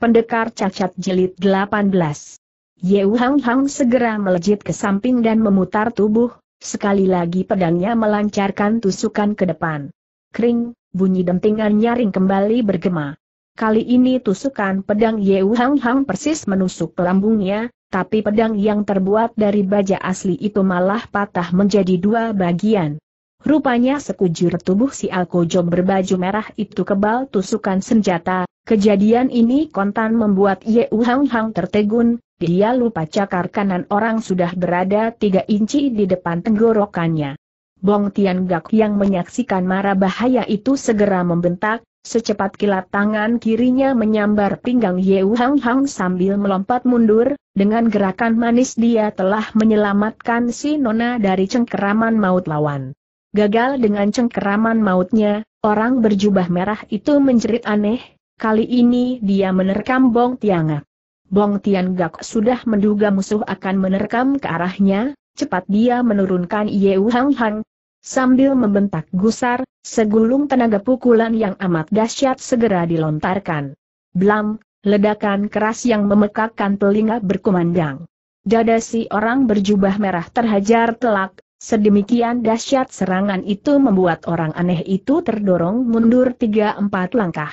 Pendekar Cacat jelit 18 Yeu Hang Hang segera melejit ke samping dan memutar tubuh, sekali lagi pedangnya melancarkan tusukan ke depan. Kring, bunyi dentingan nyaring kembali bergema. Kali ini tusukan pedang Yeu Hang Hang persis menusuk lambungnya, tapi pedang yang terbuat dari baja asli itu malah patah menjadi dua bagian. Rupanya sekujur tubuh si Alkojom berbaju merah itu kebal tusukan senjata, kejadian ini kontan membuat Ye Hang Hang tertegun, dia lupa cakar kanan orang sudah berada tiga inci di depan tenggorokannya. Bong Tian Gak yang menyaksikan mara bahaya itu segera membentak, secepat kilat tangan kirinya menyambar pinggang Ye Hang Hang sambil melompat mundur, dengan gerakan manis dia telah menyelamatkan si Nona dari cengkeraman maut lawan. Gagal dengan cengkeraman mautnya, orang berjubah merah itu menjerit aneh, kali ini dia menerkam Bong Tiangak. Bong Tiangak sudah menduga musuh akan menerkam ke arahnya, cepat dia menurunkan Yeu Hang Hang. Sambil membentak gusar, segulung tenaga pukulan yang amat dahsyat segera dilontarkan. Blam, ledakan keras yang memekakkan telinga berkumandang. Dada si orang berjubah merah terhajar telak, Sedemikian dahsyat serangan itu membuat orang aneh itu terdorong mundur tiga empat langkah.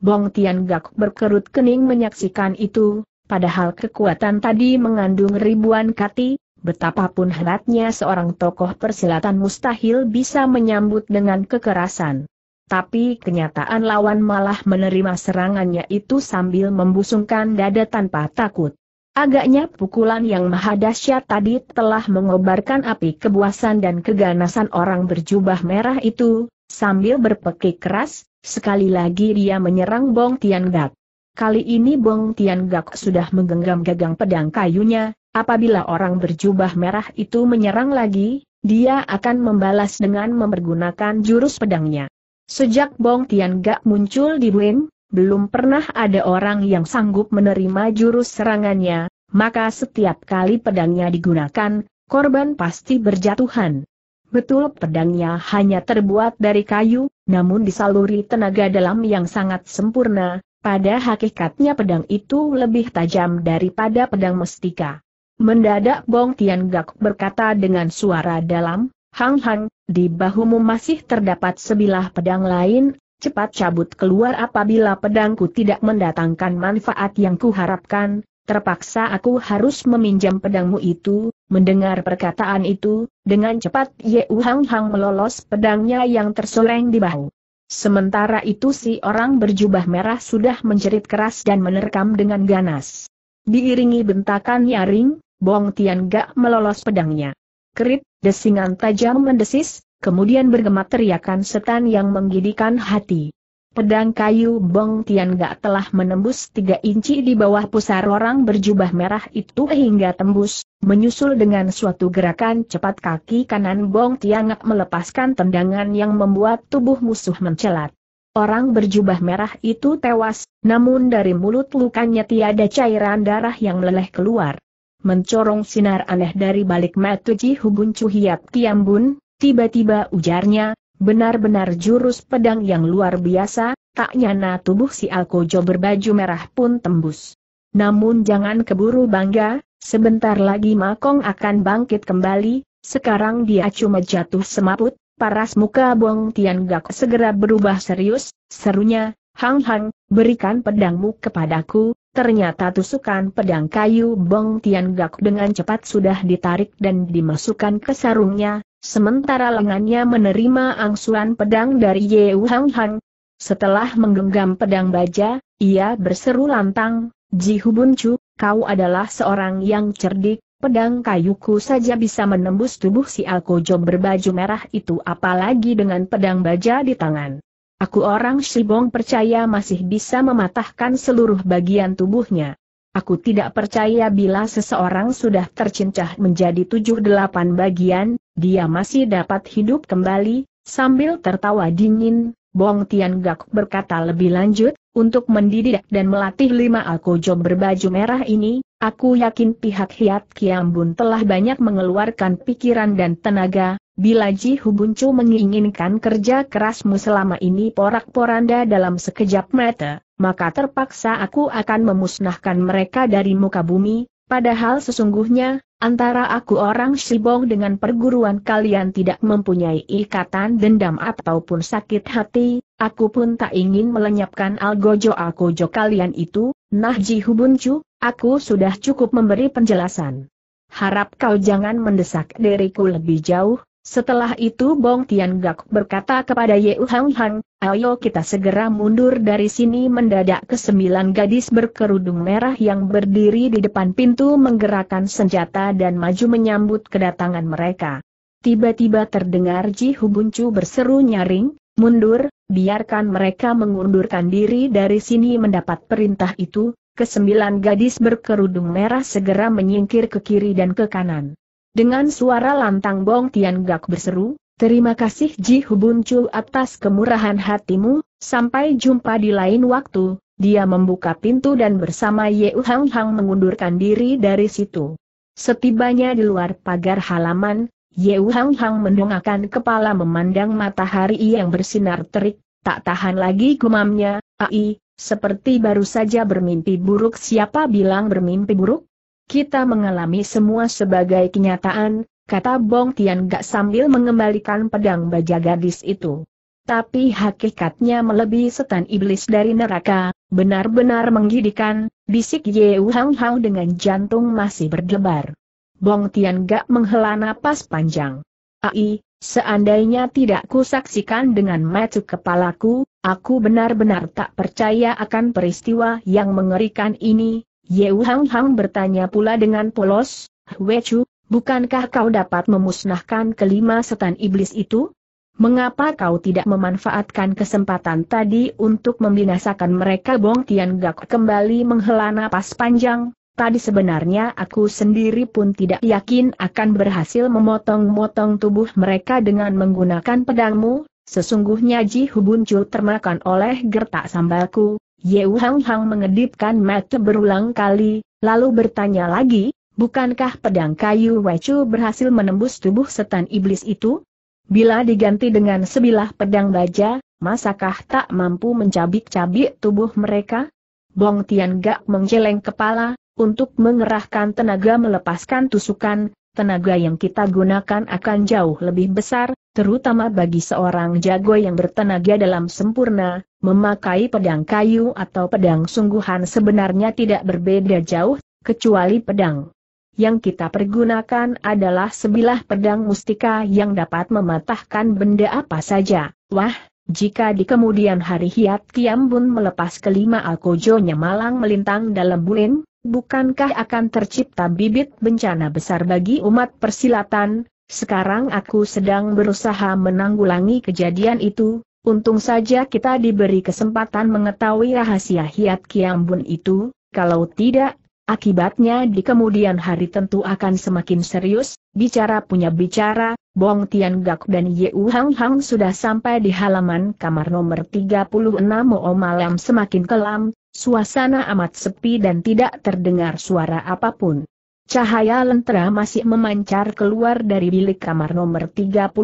Bong Tian Gak berkerut kening menyaksikan itu, padahal kekuatan tadi mengandung ribuan kati, betapapun hebatnya seorang tokoh persilatan mustahil bisa menyambut dengan kekerasan. Tapi kenyataan lawan malah menerima serangannya itu sambil membusungkan dada tanpa takut. Agaknya pukulan yang maha dahsyat tadi telah mengobarkan api kebuasan dan keganasan orang berjubah merah itu, sambil berpekik keras, sekali lagi dia menyerang Bong Tian Gak. Kali ini Bong Tian Gak sudah menggenggam gagang pedang kayunya, apabila orang berjubah merah itu menyerang lagi, dia akan membalas dengan mempergunakan jurus pedangnya. Sejak Bong Tian Gak muncul di Buin, belum pernah ada orang yang sanggup menerima jurus serangannya, maka setiap kali pedangnya digunakan, korban pasti berjatuhan. Betul pedangnya hanya terbuat dari kayu, namun disaluri tenaga dalam yang sangat sempurna, pada hakikatnya pedang itu lebih tajam daripada pedang mestika. Mendadak Bong Tian Gak berkata dengan suara dalam, Hang Hang, di bahumu masih terdapat sebilah pedang lain, cepat cabut keluar apabila pedangku tidak mendatangkan manfaat yang kuharapkan, terpaksa aku harus meminjam pedangmu itu, mendengar perkataan itu, dengan cepat Ye Hang Hang melolos pedangnya yang tersoleng di bahu. Sementara itu si orang berjubah merah sudah menjerit keras dan menerkam dengan ganas. Diiringi bentakan nyaring, Bong Tian gak melolos pedangnya. Kerit, desingan tajam mendesis, Kemudian bergema teriakan setan yang menggidikan hati. Pedang kayu Bong Tian gak telah menembus tiga inci di bawah pusar orang berjubah merah itu hingga tembus, menyusul dengan suatu gerakan cepat kaki kanan Bong Tian gak melepaskan tendangan yang membuat tubuh musuh mencelat. Orang berjubah merah itu tewas, namun dari mulut lukanya tiada cairan darah yang meleleh keluar mencorong sinar aneh dari balik mata Ji Cuhiat Kiambun, Tiba-tiba ujarnya, benar-benar jurus pedang yang luar biasa, tak nyana tubuh si Alkojo berbaju merah pun tembus. Namun jangan keburu bangga, sebentar lagi Makong akan bangkit kembali, sekarang dia cuma jatuh semaput, paras muka Bong Tian Gak segera berubah serius, serunya, Hang Hang, berikan pedangmu kepadaku, ternyata tusukan pedang kayu Bong Tian Gak dengan cepat sudah ditarik dan dimasukkan ke sarungnya, Sementara lengannya menerima angsuran pedang dari Yeu Hang Hang. Setelah menggenggam pedang baja, ia berseru lantang, Ji Hubun Chu, kau adalah seorang yang cerdik, pedang kayuku saja bisa menembus tubuh si Alkojo berbaju merah itu apalagi dengan pedang baja di tangan. Aku orang Shibong percaya masih bisa mematahkan seluruh bagian tubuhnya. Aku tidak percaya bila seseorang sudah tercincah menjadi tujuh delapan bagian, dia masih dapat hidup kembali, sambil tertawa dingin, Bong Tian Gak berkata lebih lanjut, untuk mendidik dan melatih lima alkojo berbaju merah ini, aku yakin pihak Hiat Kiambun telah banyak mengeluarkan pikiran dan tenaga, bila Ji Hubuncu menginginkan kerja kerasmu selama ini porak-poranda dalam sekejap mata maka terpaksa aku akan memusnahkan mereka dari muka bumi, padahal sesungguhnya, antara aku orang Shibong dengan perguruan kalian tidak mempunyai ikatan dendam ataupun sakit hati, aku pun tak ingin melenyapkan algojo-algojo kalian itu, nah Ji Hubuncu, aku sudah cukup memberi penjelasan. Harap kau jangan mendesak diriku lebih jauh, setelah itu Bong Tian Gak berkata kepada Yeu Hang Hang, ayo kita segera mundur dari sini mendadak kesembilan gadis berkerudung merah yang berdiri di depan pintu menggerakkan senjata dan maju menyambut kedatangan mereka. Tiba-tiba terdengar Ji Hubuncu berseru nyaring, mundur, biarkan mereka mengundurkan diri dari sini mendapat perintah itu, kesembilan gadis berkerudung merah segera menyingkir ke kiri dan ke kanan. Dengan suara lantang Bong Tian Gak berseru, Terima kasih Ji Hubun Chu atas kemurahan hatimu, sampai jumpa di lain waktu, dia membuka pintu dan bersama Ye Hang Hang mengundurkan diri dari situ. Setibanya di luar pagar halaman, Ye Hang Hang mendongakkan kepala memandang matahari yang bersinar terik, tak tahan lagi gumamnya, ai, seperti baru saja bermimpi buruk siapa bilang bermimpi buruk? kita mengalami semua sebagai kenyataan, kata Bong Tian Gak sambil mengembalikan pedang baja gadis itu. Tapi hakikatnya melebihi setan iblis dari neraka, benar-benar menggidikan, bisik Ye Wu Hang Hao dengan jantung masih berdebar. Bong Tian Gak menghela napas panjang. Ai, seandainya tidak kusaksikan dengan mata kepalaku, aku benar-benar tak percaya akan peristiwa yang mengerikan ini, Wu Hang Hang bertanya pula dengan polos, We Chu, bukankah kau dapat memusnahkan kelima setan iblis itu? Mengapa kau tidak memanfaatkan kesempatan tadi untuk membinasakan mereka Bong Tian Gak kembali menghela napas panjang? Tadi sebenarnya aku sendiri pun tidak yakin akan berhasil memotong-motong tubuh mereka dengan menggunakan pedangmu, Sesungguhnya Ji Hubuncu termakan oleh gertak sambalku, Yeu Hang Hang mengedipkan mata berulang kali, lalu bertanya lagi, bukankah pedang kayu Wecu berhasil menembus tubuh setan iblis itu? Bila diganti dengan sebilah pedang baja, masakah tak mampu mencabik-cabik tubuh mereka? Bong Tian Gak menggeleng kepala, untuk mengerahkan tenaga melepaskan tusukan, tenaga yang kita gunakan akan jauh lebih besar, terutama bagi seorang jago yang bertenaga dalam sempurna, memakai pedang kayu atau pedang sungguhan sebenarnya tidak berbeda jauh, kecuali pedang. Yang kita pergunakan adalah sebilah pedang mustika yang dapat mematahkan benda apa saja. Wah, jika di kemudian hari Hiat Kiambun melepas kelima alkojonya malang melintang dalam bulan, bukankah akan tercipta bibit bencana besar bagi umat persilatan? Sekarang aku sedang berusaha menanggulangi kejadian itu, untung saja kita diberi kesempatan mengetahui rahasia Hiat Kiambun itu, kalau tidak, akibatnya di kemudian hari tentu akan semakin serius, bicara punya bicara, Bong Tian Gak dan U Hang Hang sudah sampai di halaman kamar nomor 36 Mo malam semakin kelam, Suasana amat sepi dan tidak terdengar suara apapun. Cahaya lentera masih memancar keluar dari bilik kamar nomor 36.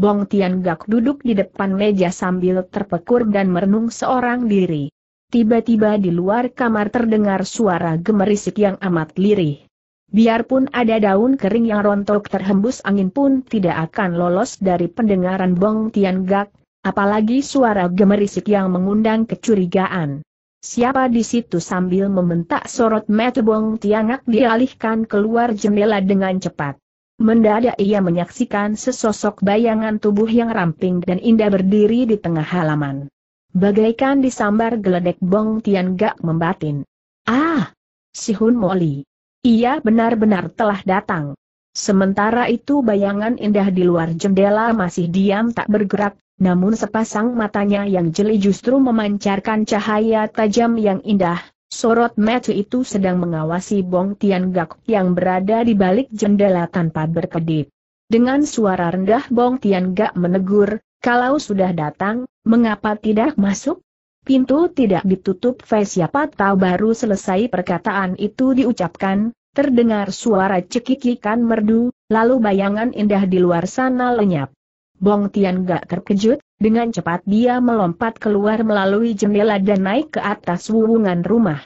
Bong Tian Gak duduk di depan meja sambil terpekur dan merenung seorang diri. Tiba-tiba di luar kamar terdengar suara gemerisik yang amat lirih. Biarpun ada daun kering yang rontok terhembus angin pun tidak akan lolos dari pendengaran Bong Tian Gak, apalagi suara gemerisik yang mengundang kecurigaan. Siapa di situ sambil membentak sorot mata Bong Tiangak dialihkan keluar jendela dengan cepat. Mendadak ia menyaksikan sesosok bayangan tubuh yang ramping dan indah berdiri di tengah halaman. Bagaikan disambar geledek Bong Tian Gak membatin. Ah! Si Hun Moli. Ia benar-benar telah datang. Sementara itu bayangan indah di luar jendela masih diam tak bergerak, namun sepasang matanya yang jeli justru memancarkan cahaya tajam yang indah, sorot mata itu sedang mengawasi Bong Tian Gak yang berada di balik jendela tanpa berkedip. Dengan suara rendah Bong Tian Gak menegur, kalau sudah datang, mengapa tidak masuk? Pintu tidak ditutup Vesya siapa tahu baru selesai perkataan itu diucapkan, terdengar suara cekikikan merdu, lalu bayangan indah di luar sana lenyap. Bong Tian gak terkejut, dengan cepat dia melompat keluar melalui jendela dan naik ke atas wuwungan rumah.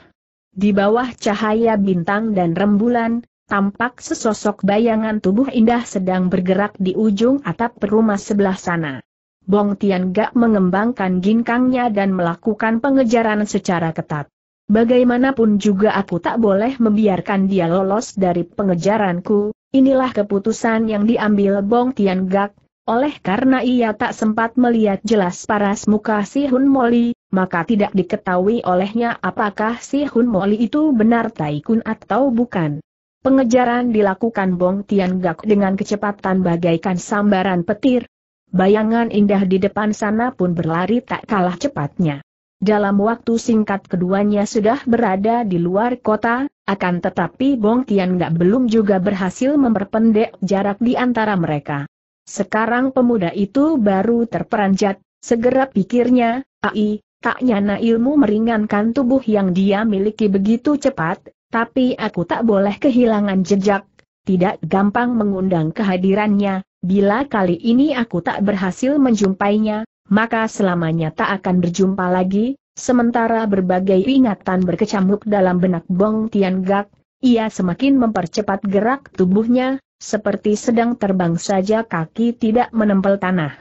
Di bawah cahaya bintang dan rembulan, tampak sesosok bayangan tubuh indah sedang bergerak di ujung atap rumah sebelah sana. Bong Tian gak mengembangkan ginkangnya dan melakukan pengejaran secara ketat. Bagaimanapun juga aku tak boleh membiarkan dia lolos dari pengejaranku, inilah keputusan yang diambil Bong Tian Gak, oleh karena ia tak sempat melihat jelas paras muka si Hun Moli, maka tidak diketahui olehnya apakah si Hun Moli itu benar Taikun atau bukan. Pengejaran dilakukan Bong Tian Gak dengan kecepatan bagaikan sambaran petir. Bayangan indah di depan sana pun berlari tak kalah cepatnya. Dalam waktu singkat keduanya sudah berada di luar kota, akan tetapi Bong Tian Gak belum juga berhasil memperpendek jarak di antara mereka. Sekarang pemuda itu baru terperanjat, segera pikirnya, ai, tak nyana ilmu meringankan tubuh yang dia miliki begitu cepat, tapi aku tak boleh kehilangan jejak, tidak gampang mengundang kehadirannya, bila kali ini aku tak berhasil menjumpainya, maka selamanya tak akan berjumpa lagi, sementara berbagai ingatan berkecamuk dalam benak Bong Tian Gak, ia semakin mempercepat gerak tubuhnya, seperti sedang terbang saja kaki tidak menempel tanah.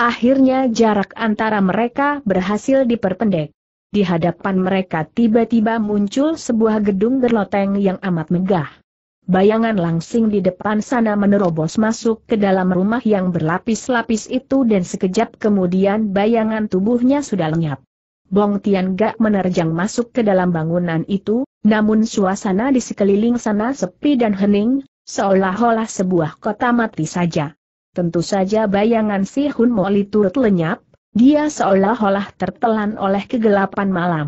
Akhirnya jarak antara mereka berhasil diperpendek. Di hadapan mereka tiba-tiba muncul sebuah gedung berloteng yang amat megah. Bayangan langsing di depan sana menerobos masuk ke dalam rumah yang berlapis-lapis itu dan sekejap kemudian bayangan tubuhnya sudah lenyap. Bong Tian Gak menerjang masuk ke dalam bangunan itu, namun suasana di sekeliling sana sepi dan hening, seolah-olah sebuah kota mati saja. Tentu saja bayangan si Hun Moli turut lenyap, dia seolah-olah tertelan oleh kegelapan malam.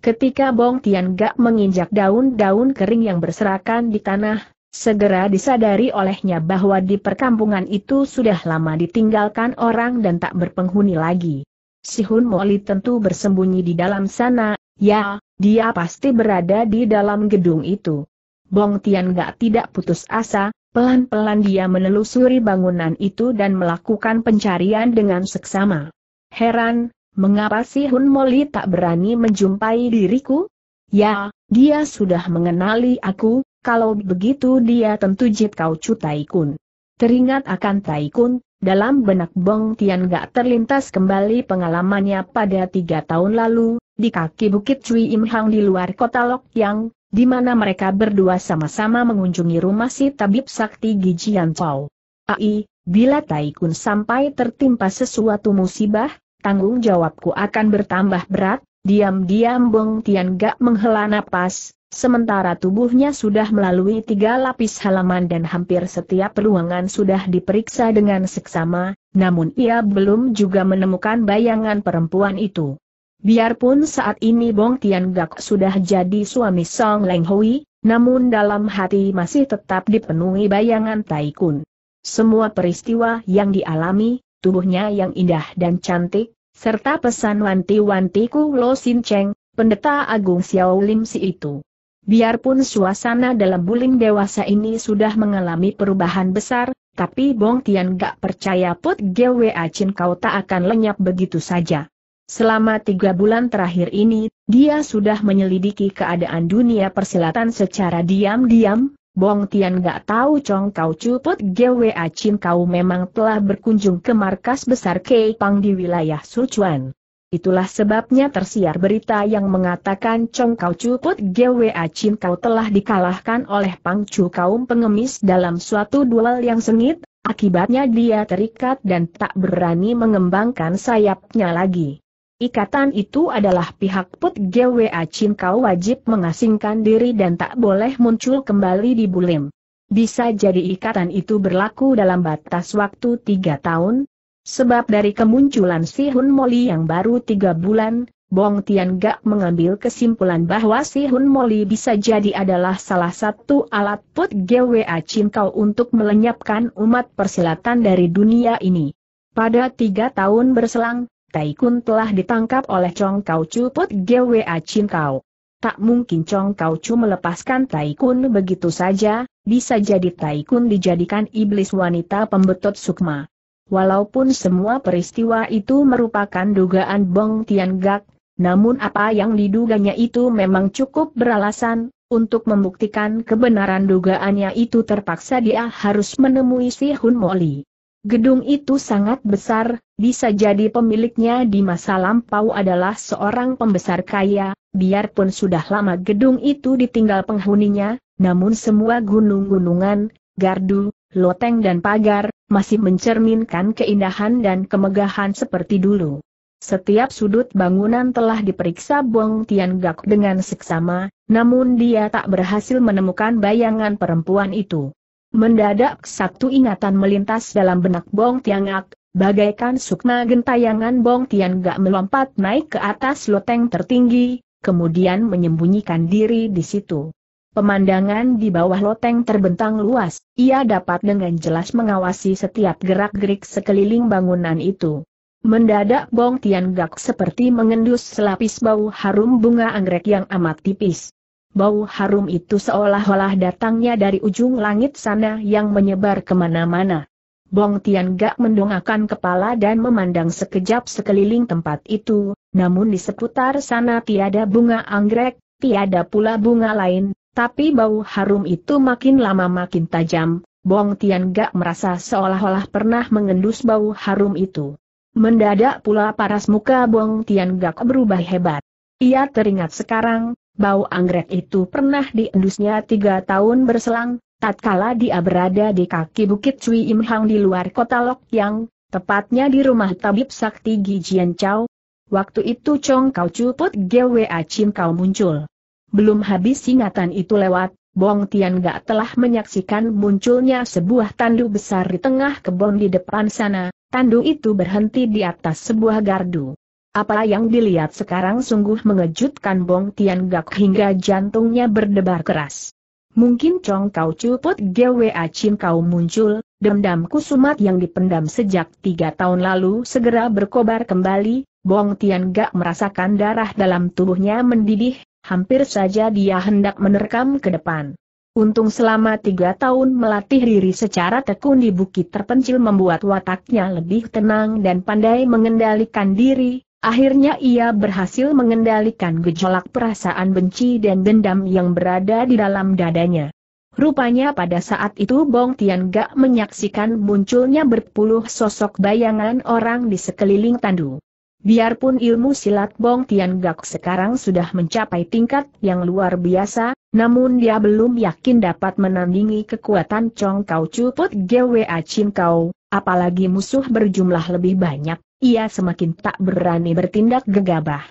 Ketika Bong Tian Gak menginjak daun-daun kering yang berserakan di tanah, Segera disadari olehnya bahwa di perkampungan itu sudah lama ditinggalkan orang dan tak berpenghuni lagi. Si Hun Moli tentu bersembunyi di dalam sana, ya, dia pasti berada di dalam gedung itu. Bong Tian gak tidak putus asa, pelan-pelan dia menelusuri bangunan itu dan melakukan pencarian dengan seksama. Heran, mengapa si Hun Moli tak berani menjumpai diriku? Ya, dia sudah mengenali aku, kalau begitu dia tentu jit kau cu Taikun. Teringat akan Taikun, dalam benak Bong Tian gak terlintas kembali pengalamannya pada tiga tahun lalu, di kaki Bukit Cui Im Hang di luar kota Lok Yang, di mana mereka berdua sama-sama mengunjungi rumah si tabib sakti Gijian Chow. Ai, bila Taikun sampai tertimpa sesuatu musibah, tanggung jawabku akan bertambah berat, diam-diam Bong Tian gak menghela napas, sementara tubuhnya sudah melalui tiga lapis halaman dan hampir setiap ruangan sudah diperiksa dengan seksama, namun ia belum juga menemukan bayangan perempuan itu. Biarpun saat ini Bong Tian Gak sudah jadi suami Song Leng Hui, namun dalam hati masih tetap dipenuhi bayangan Taikun. Semua peristiwa yang dialami, tubuhnya yang indah dan cantik, serta pesan wanti wantiku Lo Sin Cheng, pendeta agung Xiao Lim Si itu. Biarpun suasana dalam buling dewasa ini sudah mengalami perubahan besar, tapi Bong Tian gak percaya Put Gwa Chin kau tak akan lenyap begitu saja. Selama tiga bulan terakhir ini, dia sudah menyelidiki keadaan dunia persilatan secara diam-diam, Bong Tian gak tahu Chong Kau Cuput GWA Chin Kau memang telah berkunjung ke markas besar Pang di wilayah Sichuan. Itulah sebabnya tersiar berita yang mengatakan Chong Kau Cuput GWA Chin Kau telah dikalahkan oleh Pang Chu kaum pengemis dalam suatu duel yang sengit, akibatnya dia terikat dan tak berani mengembangkan sayapnya lagi. Ikatan itu adalah pihak Put GWA Chin kau wajib mengasingkan diri dan tak boleh muncul kembali di Bulim. Bisa jadi ikatan itu berlaku dalam batas waktu tiga tahun, sebab dari kemunculan si Hun Moli yang baru tiga bulan, Bong Tian Gak mengambil kesimpulan bahwa si Hun Moli bisa jadi adalah salah satu alat Put GWA Chin kau untuk melenyapkan umat persilatan dari dunia ini. Pada tiga tahun berselang, Taikun telah ditangkap oleh Chong Kau Chu Put Gwa Chin Kau. Tak mungkin Chong Kau Chu melepaskan Taikun begitu saja, bisa jadi Taikun dijadikan iblis wanita pembetot sukma. Walaupun semua peristiwa itu merupakan dugaan Bong Tian Gak, namun apa yang diduganya itu memang cukup beralasan, untuk membuktikan kebenaran dugaannya itu terpaksa dia harus menemui si Hun Moli. Gedung itu sangat besar, bisa jadi pemiliknya di masa lampau adalah seorang pembesar kaya, biarpun sudah lama gedung itu ditinggal penghuninya, namun semua gunung-gunungan, gardu, loteng dan pagar, masih mencerminkan keindahan dan kemegahan seperti dulu. Setiap sudut bangunan telah diperiksa Bong Tian Gak dengan seksama, namun dia tak berhasil menemukan bayangan perempuan itu. Mendadak satu ingatan melintas dalam benak Bong Tiangak, bagaikan sukma gentayangan Bong Tiangak melompat naik ke atas loteng tertinggi, kemudian menyembunyikan diri di situ. Pemandangan di bawah loteng terbentang luas, ia dapat dengan jelas mengawasi setiap gerak-gerik sekeliling bangunan itu. Mendadak Bong Tian Gak seperti mengendus selapis bau harum bunga anggrek yang amat tipis. Bau harum itu seolah-olah datangnya dari ujung langit sana yang menyebar kemana-mana. Bong Tian Gak mendongakkan kepala dan memandang sekejap sekeliling tempat itu, namun di seputar sana tiada bunga anggrek, tiada pula bunga lain, tapi bau harum itu makin lama makin tajam, Bong Tian Gak merasa seolah-olah pernah mengendus bau harum itu. Mendadak pula paras muka Bong Tian Gak berubah hebat. Ia teringat sekarang, Bau anggrek itu pernah diendusnya tiga tahun berselang, tatkala dia berada di kaki Bukit Cui Im di luar kota Lok Yang, tepatnya di rumah tabib sakti Gijian Chow. Waktu itu Chong Kau Cuput GWA Chin Kau muncul. Belum habis ingatan itu lewat, Bong Tian Gak telah menyaksikan munculnya sebuah tandu besar di tengah kebun di depan sana, tandu itu berhenti di atas sebuah gardu. Apa yang dilihat sekarang sungguh mengejutkan Bong Tian Gak hingga jantungnya berdebar keras. Mungkin Chong Kau Cuput GWA Chin Kau muncul, dendam kusumat yang dipendam sejak tiga tahun lalu segera berkobar kembali, Bong Tian Gak merasakan darah dalam tubuhnya mendidih, hampir saja dia hendak menerkam ke depan. Untung selama tiga tahun melatih diri secara tekun di bukit terpencil membuat wataknya lebih tenang dan pandai mengendalikan diri, Akhirnya ia berhasil mengendalikan gejolak perasaan benci dan dendam yang berada di dalam dadanya. Rupanya pada saat itu Bong Tian Gak menyaksikan munculnya berpuluh sosok bayangan orang di sekeliling tandu. Biarpun ilmu silat Bong Tian Gak sekarang sudah mencapai tingkat yang luar biasa, namun dia belum yakin dapat menandingi kekuatan Chong Kau Cuput Gwa Chin Kau, apalagi musuh berjumlah lebih banyak ia semakin tak berani bertindak gegabah.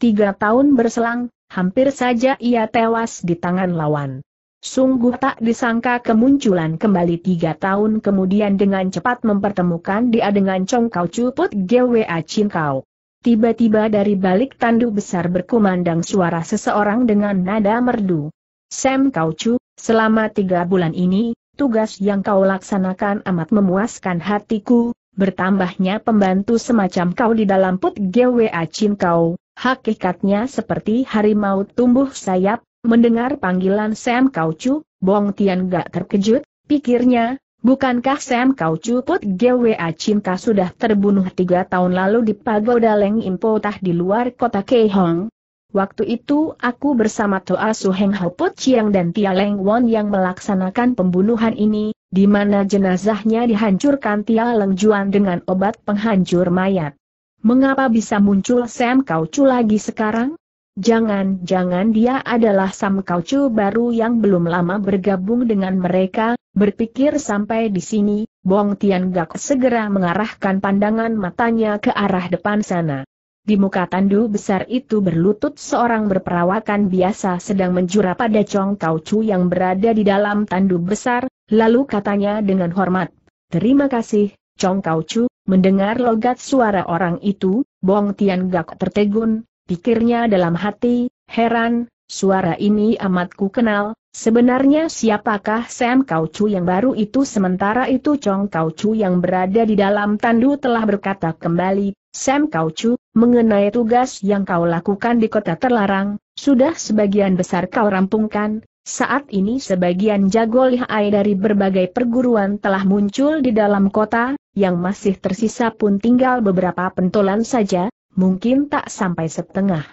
Tiga tahun berselang, hampir saja ia tewas di tangan lawan. Sungguh tak disangka kemunculan kembali tiga tahun kemudian dengan cepat mempertemukan dia dengan Chong Kau Cuput GWA Chin Kau. Tiba-tiba dari balik tandu besar berkumandang suara seseorang dengan nada merdu. Sam Kau Chu, selama tiga bulan ini, tugas yang kau laksanakan amat memuaskan hatiku, bertambahnya pembantu semacam kau di dalam put GWA Chin kau, hakikatnya seperti harimau tumbuh sayap, mendengar panggilan Sam Kau Chu, Bong Tian gak terkejut, pikirnya, bukankah Sam Kau Chu put GWA Chin Kau sudah terbunuh tiga tahun lalu di Pagoda Leng Impotah di luar kota Keihong? Waktu itu aku bersama Toa Suheng put Chiang dan Tia Leng Won yang melaksanakan pembunuhan ini, di mana jenazahnya dihancurkan Tia Leng dengan obat penghancur mayat. Mengapa bisa muncul Sam Kaucu lagi sekarang? Jangan-jangan dia adalah Sam Kaucu baru yang belum lama bergabung dengan mereka, berpikir sampai di sini, Bong Tian Gak segera mengarahkan pandangan matanya ke arah depan sana. Di muka tandu besar itu berlutut seorang berperawakan biasa sedang menjura pada Chong Kaucu yang berada di dalam tandu besar, Lalu katanya dengan hormat, Terima kasih, Chong Kau Chu, mendengar logat suara orang itu, Bong Tian Gak tertegun, pikirnya dalam hati, heran, suara ini amat ku kenal, sebenarnya siapakah Sam Kau Chu yang baru itu sementara itu Chong Kau Chu yang berada di dalam tandu telah berkata kembali, Sam Kau Chu, mengenai tugas yang kau lakukan di kota terlarang, sudah sebagian besar kau rampungkan, saat ini sebagian jago lihai dari berbagai perguruan telah muncul di dalam kota, yang masih tersisa pun tinggal beberapa pentolan saja, mungkin tak sampai setengah.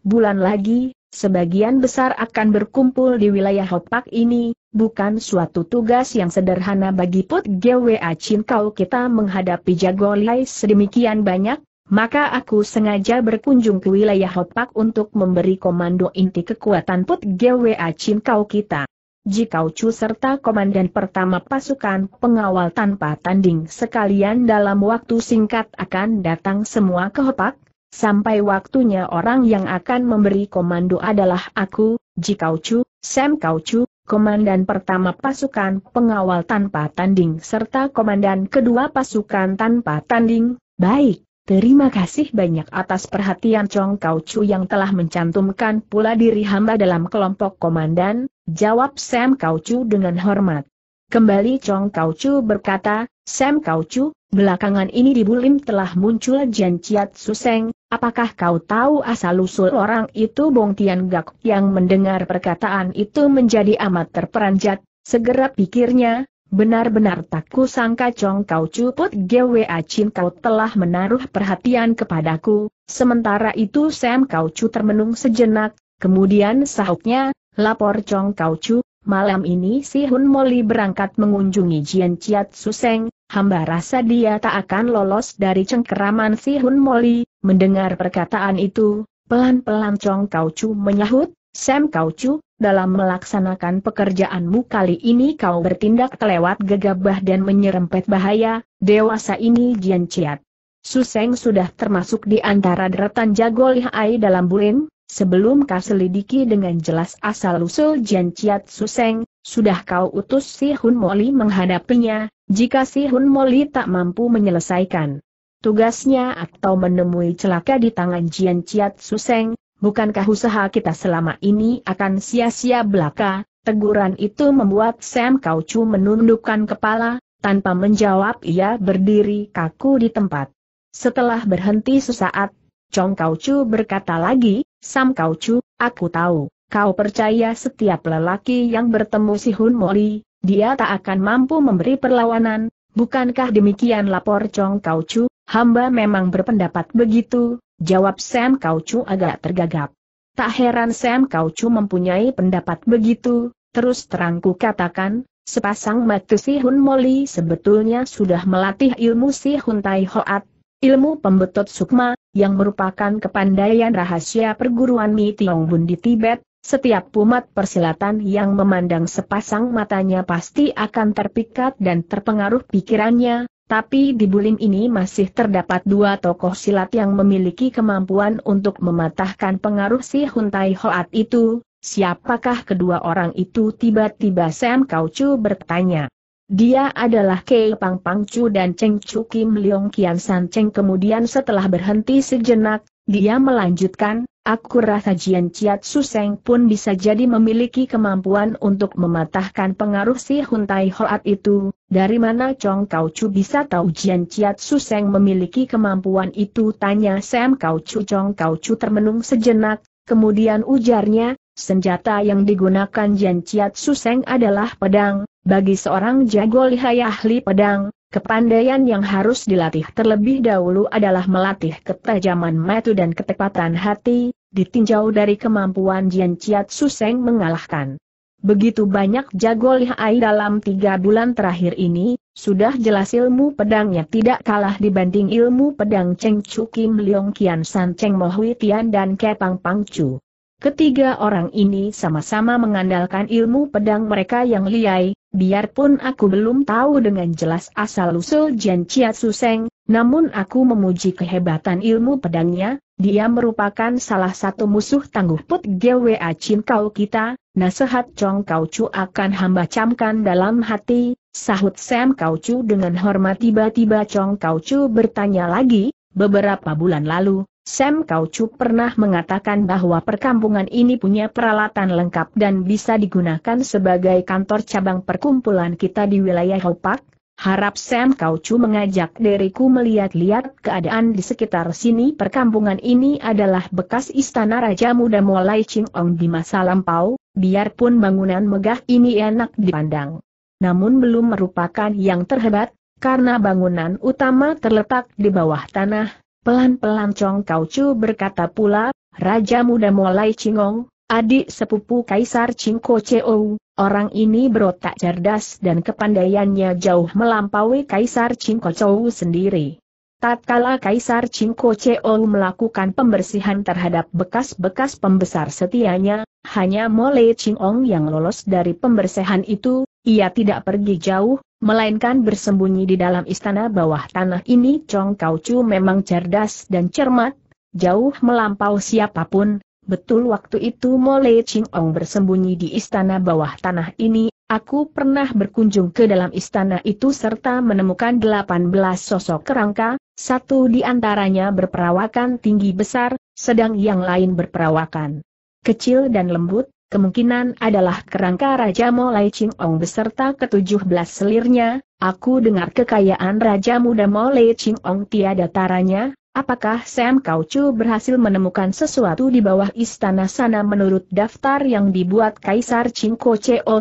Bulan lagi, sebagian besar akan berkumpul di wilayah Hopak ini, bukan suatu tugas yang sederhana bagi Put GWA kau kita menghadapi jago lihai sedemikian banyak, maka aku sengaja berkunjung ke wilayah Hotpak untuk memberi komando inti kekuatan Put GWA kau kita. Jikau Chu serta komandan pertama pasukan pengawal tanpa tanding sekalian dalam waktu singkat akan datang semua ke Hotpak. sampai waktunya orang yang akan memberi komando adalah aku, Jikau Chu, Sam Kau Chu, komandan pertama pasukan pengawal tanpa tanding serta komandan kedua pasukan tanpa tanding, baik. Terima kasih banyak atas perhatian Chong Kau Chu yang telah mencantumkan pula diri hamba dalam kelompok komandan, jawab Sam Kau Chu dengan hormat. Kembali Chong Kau Chu berkata, Sam Kau Chu, belakangan ini di Bulim telah muncul Jian Chiat Suseng, apakah kau tahu asal-usul orang itu Bong Tian Gak yang mendengar perkataan itu menjadi amat terperanjat, segera pikirnya, Benar-benar tak kusangka Chong Kau Cuput GWA Chin Kau telah menaruh perhatian kepadaku, sementara itu Sam Kau Chu termenung sejenak, kemudian sahutnya, lapor Chong Kau Chu, malam ini si Hun Moli berangkat mengunjungi Jian Chiat Suseng, hamba rasa dia tak akan lolos dari cengkeraman si Hun Moli, mendengar perkataan itu, pelan-pelan Chong Kau Chu menyahut, Sam Kaucu, dalam melaksanakan pekerjaanmu kali ini kau bertindak terlewat gegabah dan menyerempet bahaya, dewasa ini Jian Ciat. Suseng sudah termasuk di antara deretan jago lihai dalam bulim, sebelum kau selidiki dengan jelas asal-usul Jian Ciat Suseng, sudah kau utus si Hun Moli menghadapinya, jika si Hun Moli tak mampu menyelesaikan tugasnya atau menemui celaka di tangan Jian Ciat Suseng, bukankah usaha kita selama ini akan sia-sia belaka? Teguran itu membuat Sam Kaucu menundukkan kepala, tanpa menjawab ia berdiri kaku di tempat. Setelah berhenti sesaat, Chong Kaucu berkata lagi, Sam Kaucu, aku tahu, kau percaya setiap lelaki yang bertemu si Hun Moli, dia tak akan mampu memberi perlawanan, bukankah demikian lapor Chong Kaucu, hamba memang berpendapat begitu, Jawab Sam Kauchu agak tergagap. Tak heran Sam Kauchu mempunyai pendapat begitu, terus terangku katakan, sepasang mata si Hun Moli sebetulnya sudah melatih ilmu si Hun Tai Hoat, ilmu pembetot sukma, yang merupakan kepandaian rahasia perguruan Mi Tiong Bun di Tibet, setiap pumat persilatan yang memandang sepasang matanya pasti akan terpikat dan terpengaruh pikirannya, tapi di Bulim ini masih terdapat dua tokoh silat yang memiliki kemampuan untuk mematahkan pengaruh si Huntai Hoat itu, siapakah kedua orang itu tiba-tiba Sam Kaucu bertanya. Dia adalah Kei Pang Chu dan Cheng Chu Kim Leong Kian San Cheng kemudian setelah berhenti sejenak, dia melanjutkan, aku rasa Jian Chiat Suseng pun bisa jadi memiliki kemampuan untuk mematahkan pengaruh si Huntai Hoat itu, dari mana Chong Kau Chu bisa tahu Jian Chiat Suseng memiliki kemampuan itu tanya Sam Kau Chu Chong Kau Chu termenung sejenak, kemudian ujarnya, senjata yang digunakan Jian Chiat Suseng adalah pedang, bagi seorang jago lihai ahli pedang, Kepandaian yang harus dilatih terlebih dahulu adalah melatih ketajaman mata dan ketepatan hati, ditinjau dari kemampuan Jian Chiat Suseng mengalahkan. Begitu banyak jago lihai dalam tiga bulan terakhir ini, sudah jelas ilmu pedangnya tidak kalah dibanding ilmu pedang Cheng Chu Kim Leong Kian San Cheng Mohui Tian dan Kepang Pang Chu. Ketiga orang ini sama-sama mengandalkan ilmu pedang mereka yang liai, biarpun aku belum tahu dengan jelas asal-usul Jian Chiatsu Seng, namun aku memuji kehebatan ilmu pedangnya, dia merupakan salah satu musuh tangguh put GWA Chin Kau kita, nasihat Chong Kau Chu akan hamba camkan dalam hati, sahut Sam Kau Chu dengan hormat tiba-tiba Chong Kau Chu bertanya lagi, beberapa bulan lalu, Sam Kaucu pernah mengatakan bahwa perkampungan ini punya peralatan lengkap dan bisa digunakan sebagai kantor cabang perkumpulan kita di wilayah Hopak. Harap Sam Kaucu mengajak diriku melihat-lihat keadaan di sekitar sini. Perkampungan ini adalah bekas istana Raja Muda mulai Ong di masa lampau, biarpun bangunan megah ini enak dipandang. Namun belum merupakan yang terhebat, karena bangunan utama terletak di bawah tanah, Pelan-pelan Chong Kau berkata pula, Raja muda mulai cingong, adik sepupu Kaisar Cingko Cheo, orang ini berotak cerdas dan kepandaiannya jauh melampaui Kaisar Cingko Chou sendiri. Tatkala Kaisar Cingko Cheo melakukan pembersihan terhadap bekas-bekas pembesar setianya, hanya Mole Chingong yang lolos dari pembersihan itu, ia tidak pergi jauh, melainkan bersembunyi di dalam istana bawah tanah ini Chong Kau Chu memang cerdas dan cermat, jauh melampau siapapun, betul waktu itu Mole Ching Ong bersembunyi di istana bawah tanah ini, aku pernah berkunjung ke dalam istana itu serta menemukan 18 sosok kerangka, satu di antaranya berperawakan tinggi besar, sedang yang lain berperawakan kecil dan lembut, kemungkinan adalah kerangka Raja Molai Ching Ong beserta ketujuh belas selirnya, aku dengar kekayaan Raja Muda Molai Ching Ong tiada taranya, apakah Sam Kaucu berhasil menemukan sesuatu di bawah istana sana menurut daftar yang dibuat Kaisar Ching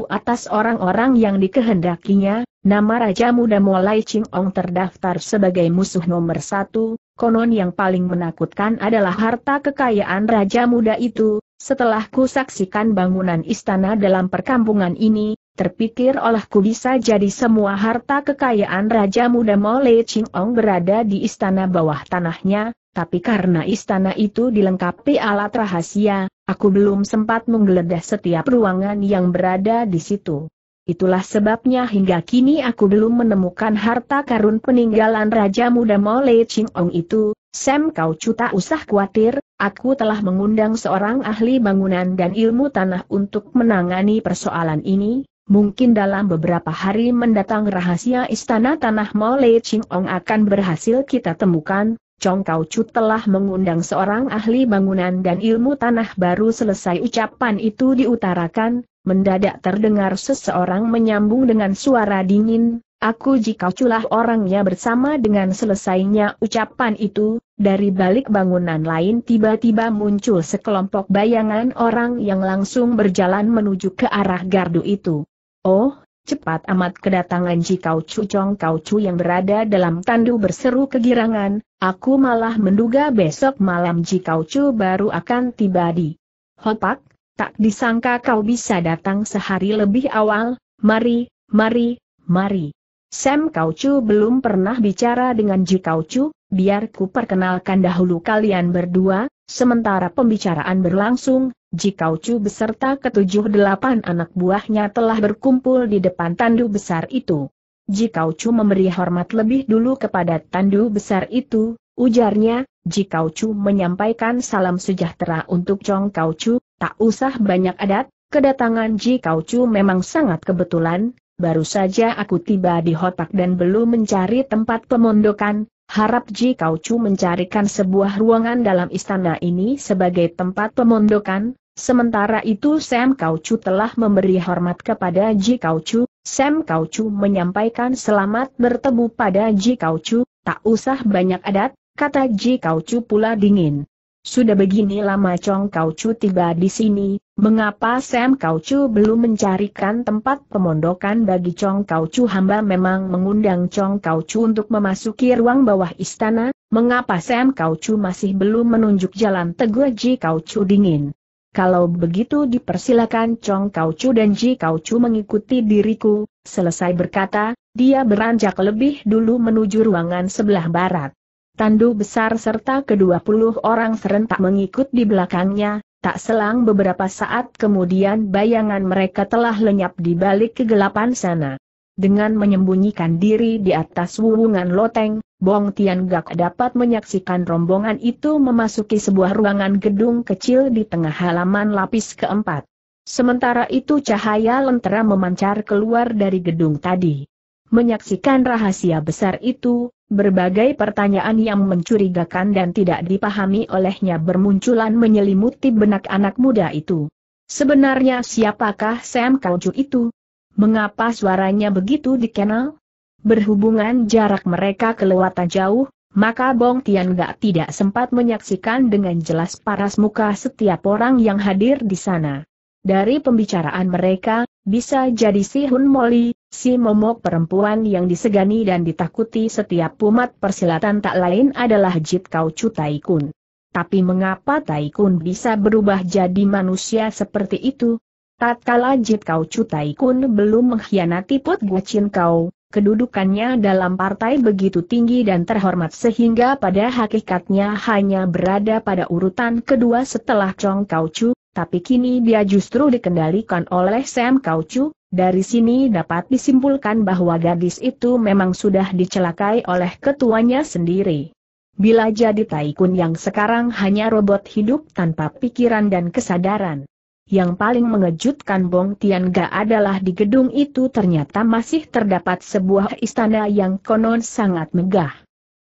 atas orang-orang yang dikehendakinya, Nama Raja Muda Molai Ching Ong terdaftar sebagai musuh nomor satu, konon yang paling menakutkan adalah harta kekayaan Raja Muda itu, setelah ku saksikan bangunan istana dalam perkampungan ini, terpikir olehku bisa jadi semua harta kekayaan Raja Muda Mole Ong berada di istana bawah tanahnya, tapi karena istana itu dilengkapi alat rahasia, aku belum sempat menggeledah setiap ruangan yang berada di situ. Itulah sebabnya hingga kini aku belum menemukan harta karun peninggalan Raja Muda Mole Ong itu, Sam kau cuta usah khawatir, aku telah mengundang seorang ahli bangunan dan ilmu tanah untuk menangani persoalan ini, mungkin dalam beberapa hari mendatang rahasia istana tanah Mole Chingong akan berhasil kita temukan, Chong Kau Chu telah mengundang seorang ahli bangunan dan ilmu tanah baru selesai ucapan itu diutarakan, mendadak terdengar seseorang menyambung dengan suara dingin, Aku jika culah orangnya bersama dengan selesainya ucapan itu, dari balik bangunan lain tiba-tiba muncul sekelompok bayangan orang yang langsung berjalan menuju ke arah gardu itu. Oh, cepat amat kedatangan jikau cu cong kau cu yang berada dalam tandu berseru kegirangan, aku malah menduga besok malam jikau cu baru akan tiba di Hopak, tak disangka kau bisa datang sehari lebih awal, mari, mari, mari. Sam Kaucu belum pernah bicara dengan Ji Kaucu, biar ku perkenalkan dahulu kalian berdua, sementara pembicaraan berlangsung, Ji Kaucu beserta ketujuh delapan anak buahnya telah berkumpul di depan tandu besar itu. Ji Kaucu memberi hormat lebih dulu kepada tandu besar itu, ujarnya, Ji Kaucu menyampaikan salam sejahtera untuk Chong Kaucu, tak usah banyak adat, kedatangan Ji Kaucu memang sangat kebetulan, baru saja aku tiba di hotak dan belum mencari tempat pemondokan, harap Ji Kau Chu mencarikan sebuah ruangan dalam istana ini sebagai tempat pemondokan, sementara itu Sam Kau Chu telah memberi hormat kepada Ji Kau Chu, Sam Kau Chu menyampaikan selamat bertemu pada Ji Kau Chu, tak usah banyak adat, kata Ji Kau Chu pula dingin. Sudah begini lama Chong Kau Chu tiba di sini, mengapa Sam Kau Chu belum mencarikan tempat pemondokan bagi Chong Kau Chu hamba memang mengundang Chong Kau Chu untuk memasuki ruang bawah istana, mengapa Sam Kau Chu masih belum menunjuk jalan Teguh Ji Kau Chu dingin. Kalau begitu dipersilakan Chong Kau Chu dan Ji Kau Chu mengikuti diriku, selesai berkata, dia beranjak lebih dulu menuju ruangan sebelah barat tandu besar serta kedua puluh orang serentak mengikut di belakangnya, tak selang beberapa saat kemudian bayangan mereka telah lenyap di balik kegelapan sana. Dengan menyembunyikan diri di atas wulungan loteng, Bong Tian Gak dapat menyaksikan rombongan itu memasuki sebuah ruangan gedung kecil di tengah halaman lapis keempat. Sementara itu cahaya lentera memancar keluar dari gedung tadi. Menyaksikan rahasia besar itu, Berbagai pertanyaan yang mencurigakan dan tidak dipahami olehnya bermunculan menyelimuti benak anak muda itu. Sebenarnya siapakah Sam Kauju itu? Mengapa suaranya begitu dikenal? Berhubungan jarak mereka kelewatan jauh, maka Bong Tian Gak tidak sempat menyaksikan dengan jelas paras muka setiap orang yang hadir di sana. Dari pembicaraan mereka, bisa jadi si Hun Moli, si momok perempuan yang disegani dan ditakuti setiap umat persilatan tak lain adalah Jit Kau Chu Taikun. Tapi mengapa Taikun bisa berubah jadi manusia seperti itu? Tatkala Jit Kau Chu Taikun belum mengkhianati Put Guacin Kau, kedudukannya dalam partai begitu tinggi dan terhormat sehingga pada hakikatnya hanya berada pada urutan kedua setelah Chong Kau Chu, tapi kini dia justru dikendalikan oleh Sam Kauchu. dari sini dapat disimpulkan bahwa gadis itu memang sudah dicelakai oleh ketuanya sendiri. Bila jadi Taikun yang sekarang hanya robot hidup tanpa pikiran dan kesadaran. Yang paling mengejutkan Bong Tian Tianga adalah di gedung itu ternyata masih terdapat sebuah istana yang konon sangat megah.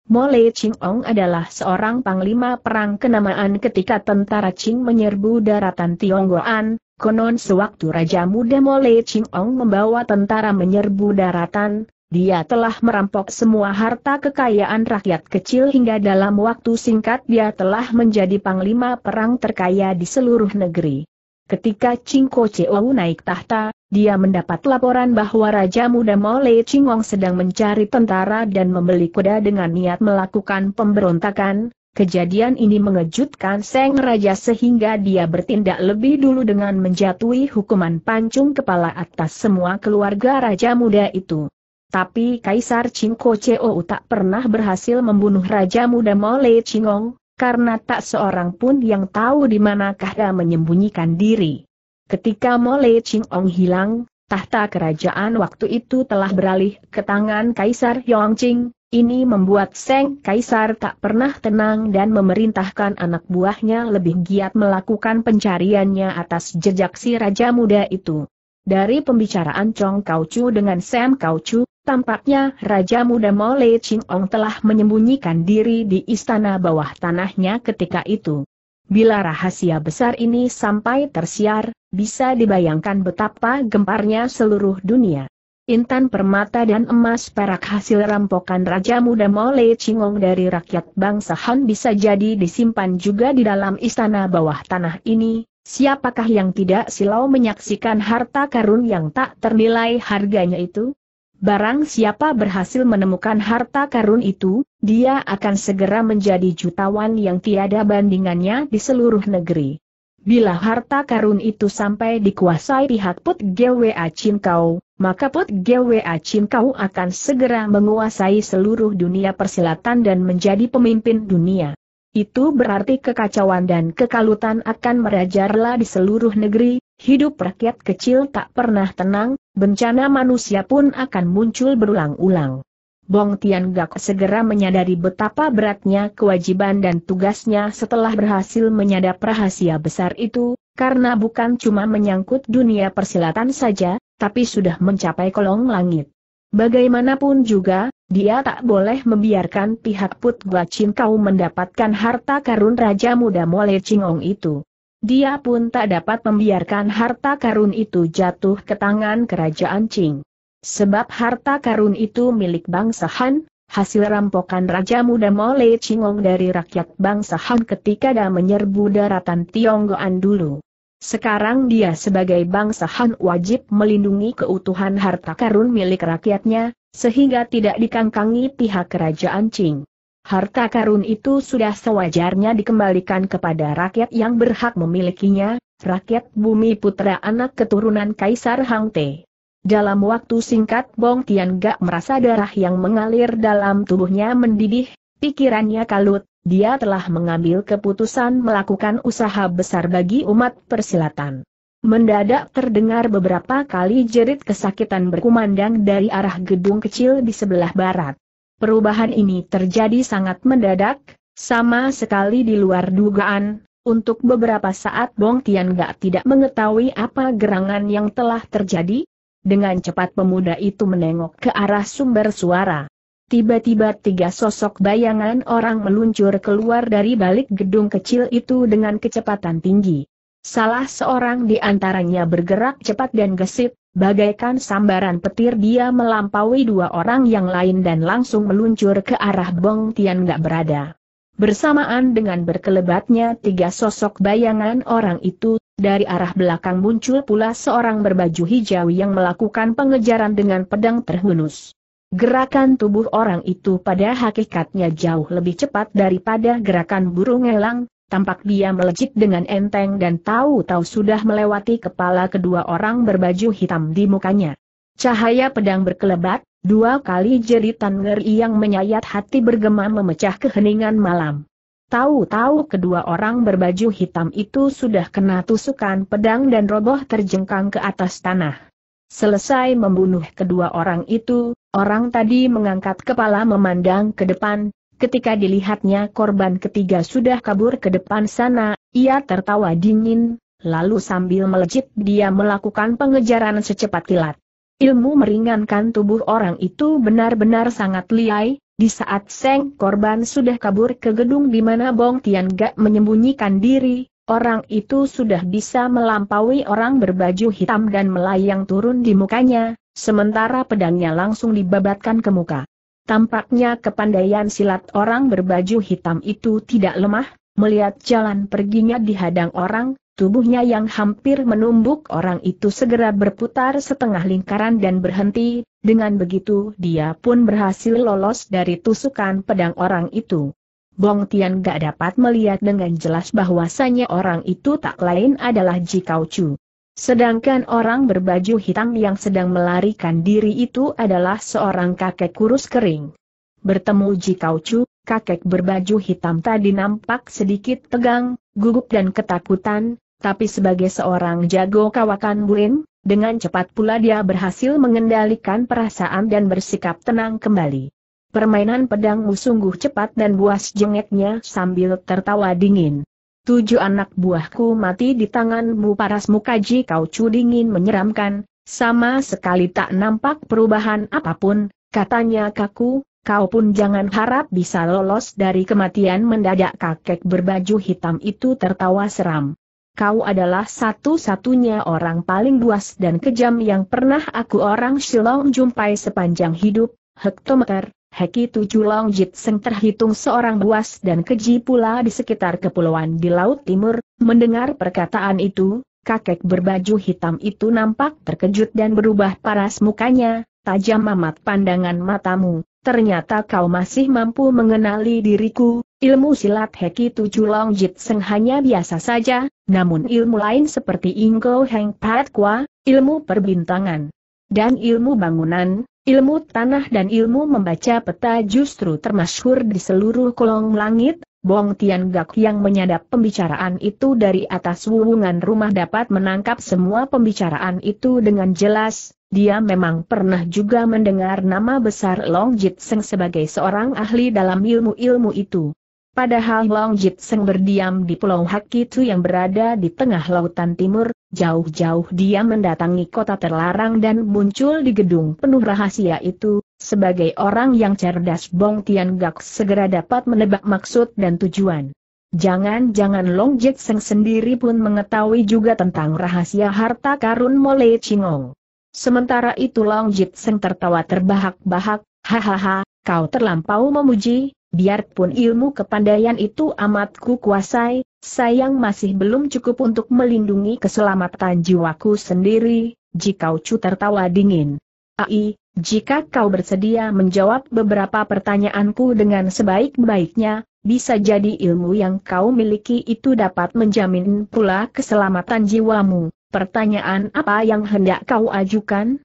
Mole Ching Ong adalah seorang panglima perang kenamaan ketika tentara Qing menyerbu daratan Tionggoan, konon sewaktu Raja Muda Mole Ching Ong membawa tentara menyerbu daratan, dia telah merampok semua harta kekayaan rakyat kecil hingga dalam waktu singkat dia telah menjadi panglima perang terkaya di seluruh negeri. Ketika Cingko Chou naik tahta, dia mendapat laporan bahwa Raja Muda Mole Chingong sedang mencari tentara dan membeli kuda dengan niat melakukan pemberontakan. Kejadian ini mengejutkan Seng Raja sehingga dia bertindak lebih dulu dengan menjatuhi hukuman pancung kepala atas semua keluarga Raja Muda itu. Tapi Kaisar Cingko Chou tak pernah berhasil membunuh Raja Muda Mole Chingong, karena tak seorang pun yang tahu di manakah dia menyembunyikan diri. Ketika Mole Ching Ong hilang, tahta kerajaan waktu itu telah beralih ke tangan Kaisar Ching, ini membuat Seng Kaisar tak pernah tenang dan memerintahkan anak buahnya lebih giat melakukan pencariannya atas jejak si Raja Muda itu. Dari pembicaraan Chong Kaucu dengan Sam Kaucu, Tampaknya Raja Muda Mole Ching Ong telah menyembunyikan diri di istana bawah tanahnya ketika itu. Bila rahasia besar ini sampai tersiar, bisa dibayangkan betapa gemparnya seluruh dunia. Intan permata dan emas perak hasil rampokan Raja Muda Mole Ong dari rakyat bangsa Han bisa jadi disimpan juga di dalam istana bawah tanah ini, siapakah yang tidak silau menyaksikan harta karun yang tak ternilai harganya itu? Barang siapa berhasil menemukan harta karun itu, dia akan segera menjadi jutawan yang tiada bandingannya di seluruh negeri. Bila harta karun itu sampai dikuasai pihak Put GWA Kau, maka Put GWA Kau akan segera menguasai seluruh dunia persilatan dan menjadi pemimpin dunia. Itu berarti kekacauan dan kekalutan akan merajarlah di seluruh negeri, Hidup rakyat kecil tak pernah tenang, bencana manusia pun akan muncul berulang-ulang. Bong Gak segera menyadari betapa beratnya kewajiban dan tugasnya setelah berhasil menyadap rahasia besar itu, karena bukan cuma menyangkut dunia persilatan saja, tapi sudah mencapai kolong langit. Bagaimanapun juga, dia tak boleh membiarkan pihak Put Guacin kau mendapatkan harta karun Raja Muda Mole Chingong itu. Dia pun tak dapat membiarkan harta karun itu jatuh ke tangan kerajaan Qing. Sebab harta karun itu milik bangsa Han, hasil rampokan Raja Muda Mole Chingong dari rakyat bangsa Han ketika dia menyerbu daratan Tionggoan dulu. Sekarang dia sebagai bangsa Han wajib melindungi keutuhan harta karun milik rakyatnya, sehingga tidak dikangkangi pihak kerajaan Qing. Harta karun itu sudah sewajarnya dikembalikan kepada rakyat yang berhak memilikinya, rakyat bumi putra anak keturunan Kaisar Hang Te. Dalam waktu singkat Bong Tian Gak merasa darah yang mengalir dalam tubuhnya mendidih, pikirannya kalut, dia telah mengambil keputusan melakukan usaha besar bagi umat persilatan. Mendadak terdengar beberapa kali jerit kesakitan berkumandang dari arah gedung kecil di sebelah barat. Perubahan ini terjadi sangat mendadak, sama sekali di luar dugaan, untuk beberapa saat Bong Tian Gak tidak mengetahui apa gerangan yang telah terjadi. Dengan cepat pemuda itu menengok ke arah sumber suara. Tiba-tiba tiga sosok bayangan orang meluncur keluar dari balik gedung kecil itu dengan kecepatan tinggi. Salah seorang di antaranya bergerak cepat dan gesit, Bagaikan sambaran petir dia melampaui dua orang yang lain dan langsung meluncur ke arah Bong Tian gak berada. Bersamaan dengan berkelebatnya tiga sosok bayangan orang itu, dari arah belakang muncul pula seorang berbaju hijau yang melakukan pengejaran dengan pedang terhunus. Gerakan tubuh orang itu pada hakikatnya jauh lebih cepat daripada gerakan burung elang, tampak dia melejit dengan enteng dan tahu-tahu sudah melewati kepala kedua orang berbaju hitam di mukanya. Cahaya pedang berkelebat, dua kali jeritan ngeri yang menyayat hati bergema memecah keheningan malam. Tahu-tahu kedua orang berbaju hitam itu sudah kena tusukan pedang dan roboh terjengkang ke atas tanah. Selesai membunuh kedua orang itu, orang tadi mengangkat kepala memandang ke depan, Ketika dilihatnya korban ketiga sudah kabur ke depan sana, ia tertawa dingin, lalu sambil melejit dia melakukan pengejaran secepat kilat. Ilmu meringankan tubuh orang itu benar-benar sangat liai, di saat Seng korban sudah kabur ke gedung di mana Bong Tian Gak menyembunyikan diri, orang itu sudah bisa melampaui orang berbaju hitam dan melayang turun di mukanya, sementara pedangnya langsung dibabatkan ke muka. Tampaknya kepandaian silat orang berbaju hitam itu tidak lemah, melihat jalan perginya dihadang orang, tubuhnya yang hampir menumbuk orang itu segera berputar setengah lingkaran dan berhenti, dengan begitu dia pun berhasil lolos dari tusukan pedang orang itu. Bong Tian gak dapat melihat dengan jelas bahwasannya orang itu tak lain adalah Ji Kau Chu. Sedangkan orang berbaju hitam yang sedang melarikan diri itu adalah seorang kakek kurus kering. Bertemu Ji Kaucu, kakek berbaju hitam tadi nampak sedikit tegang, gugup dan ketakutan, tapi sebagai seorang jago kawakan buren, dengan cepat pula dia berhasil mengendalikan perasaan dan bersikap tenang kembali. Permainan pedangmu sungguh cepat dan buas jengeknya sambil tertawa dingin tujuh anak buahku mati di tanganmu paras mukaji kau cu dingin menyeramkan, sama sekali tak nampak perubahan apapun, katanya kaku, kau pun jangan harap bisa lolos dari kematian mendadak kakek berbaju hitam itu tertawa seram. Kau adalah satu-satunya orang paling buas dan kejam yang pernah aku orang Shilong jumpai sepanjang hidup, hektometer, Heki Tuju Long Jitseng terhitung seorang buas dan keji pula di sekitar kepulauan di Laut Timur, mendengar perkataan itu, kakek berbaju hitam itu nampak terkejut dan berubah paras mukanya, tajam amat pandangan matamu, ternyata kau masih mampu mengenali diriku, ilmu silat Heki Tuju Long Jitseng hanya biasa saja, namun ilmu lain seperti Ingo Heng Pat Kwa, ilmu perbintangan dan ilmu bangunan, ilmu tanah dan ilmu membaca peta justru termasyhur di seluruh kolong langit, Bong Tian Gak yang menyadap pembicaraan itu dari atas wuwungan rumah dapat menangkap semua pembicaraan itu dengan jelas, dia memang pernah juga mendengar nama besar Long Jitseng sebagai seorang ahli dalam ilmu-ilmu itu. Padahal Long Jit Seng berdiam di Pulau Hakitu yang berada di tengah lautan timur, jauh-jauh dia mendatangi kota terlarang dan muncul di gedung penuh rahasia itu, sebagai orang yang cerdas Bong Tian Gak segera dapat menebak maksud dan tujuan. Jangan-jangan Long Jit Seng sendiri pun mengetahui juga tentang rahasia harta karun Mole Chingong. Sementara itu Long Jit Seng tertawa terbahak-bahak, hahaha, kau terlampau memuji, Biarpun ilmu kepandaian itu amat ku kuasai, sayang masih belum cukup untuk melindungi keselamatan jiwaku sendiri, Jika Ucu tertawa dingin. Ai, jika kau bersedia menjawab beberapa pertanyaanku dengan sebaik-baiknya, bisa jadi ilmu yang kau miliki itu dapat menjamin pula keselamatan jiwamu. Pertanyaan apa yang hendak kau ajukan?